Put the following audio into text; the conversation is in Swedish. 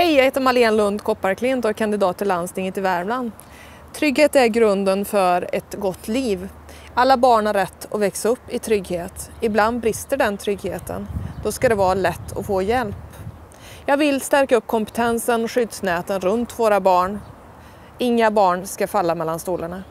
Hej, jag heter Malene Lund Kopparklint och är kandidat till landstinget i Värmland. Trygghet är grunden för ett gott liv. Alla barn har rätt att växa upp i trygghet. Ibland brister den tryggheten. Då ska det vara lätt att få hjälp. Jag vill stärka upp kompetensen och skyddsnäten runt våra barn. Inga barn ska falla mellan stolarna.